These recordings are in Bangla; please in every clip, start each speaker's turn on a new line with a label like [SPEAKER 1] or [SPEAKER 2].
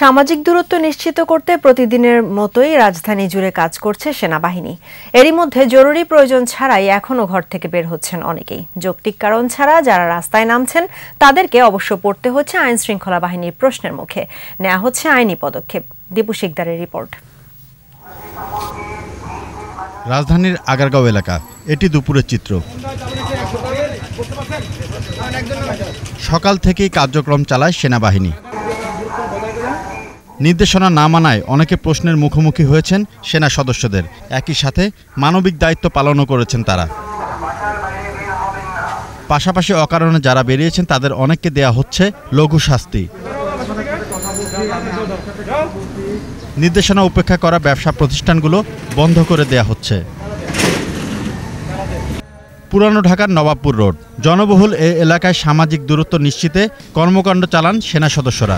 [SPEAKER 1] সামাজিক দূরত্ব নিশ্চিত করতে প্রতিদিনের মতোই রাজধানী জুড়ে কাজ করছে সেনাবাহিনী এরই মধ্যে জরুরি প্রয়োজন ছাড়াই এখনও ঘর থেকে বের হচ্ছেন অনেকেই যৌক্তিক কারণ ছাড়া যারা রাস্তায় নামছেন তাদেরকে অবশ্য পড়তে হচ্ছে আইন শৃঙ্খলা বাহিনীর প্রশ্নের মুখে নেওয়া হচ্ছে আইনি পদক্ষেপ দীপু শিকদারের রিপোর্ট
[SPEAKER 2] রাজধানীর আগারগাঁও এলাকা এটি দুপুরের চিত্র সকাল থেকেই কার্যক্রম চালায় সেনাবাহিনী নির্দেশনা না মানায় অনেকে প্রশ্নের মুখোমুখি হয়েছেন সেনা সদস্যদের একই সাথে মানবিক দায়িত্ব পালনও করেছেন তারা পাশাপাশি অকারণে যারা বেরিয়েছেন তাদের অনেককে দেয়া হচ্ছে লঘু শাস্তি নির্দেশনা উপেক্ষা করা ব্যবসা প্রতিষ্ঠানগুলো বন্ধ করে দেয়া হচ্ছে পুরানো ঢাকার নবাবপুর রোড জনবহুল এ এলাকায় সামাজিক দূরত্ব নিশ্চিতে কর্মকাণ্ড চালান সেনা সদস্যরা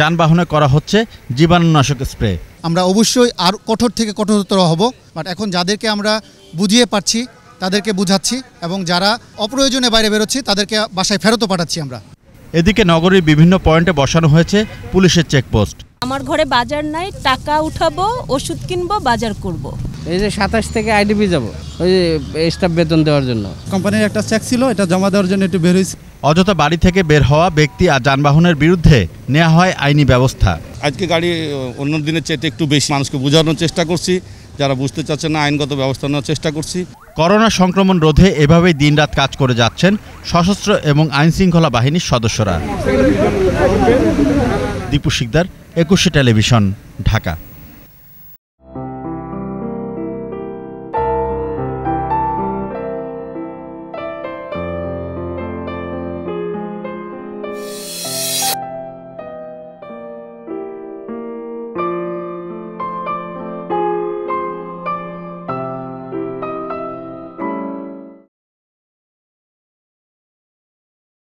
[SPEAKER 2] যানবাহনে করা হচ্ছে জীবাণুনাশক স্প্রে আমরা অবশ্যই আর কঠোর থেকে কঠোরতর হব বাট এখন যাদেরকে আমরা বুঝিয়ে পারছি তাদেরকে বুঝাচ্ছি এবং যারা অপ্রয়োজনে বাইরে বেরোচ্ছি তাদেরকে বাসায় ফেরতও পাঠাচ্ছি আমরা এদিকে নগরীর বিভিন্ন পয়েন্টে বসানো হয়েছে পুলিশের চেকপোস্ট
[SPEAKER 1] আমার ঘরে বাজার নাই টাকা উঠাবো ওষুধ কিনবো বাজার করব।
[SPEAKER 2] এই যে সাতাশ থেকে আইডিপি যাব ওই স্টাফ বেতন দেওয়ার জন্য কোম্পানির একটা চেক ছিল এটা জমা দেওয়ার জন্য একটু বের হয়েছে অযথা বাড়ি থেকে বের হওয়া ব্যক্তি আর যানবাহনের বিরুদ্ধে নেওয়া হয় আইনি ব্যবস্থা আজকে গাড়ি অন্য দিনের চেয়ে একটু বেশি মানুষকে বোঝানোর চেষ্টা করছি যারা বুঝতে চাচ্ছে না আইনগত ব্যবস্থা নেওয়ার চেষ্টা করছি করোনা সংক্রমণ রোধে এভাবেই দিনরাত কাজ করে যাচ্ছেন সশস্ত্র এবং আইন শৃঙ্খলা বাহিনীর সদস্যরা দীপু শিকদার একুশে টেলিভিশন ঢাকা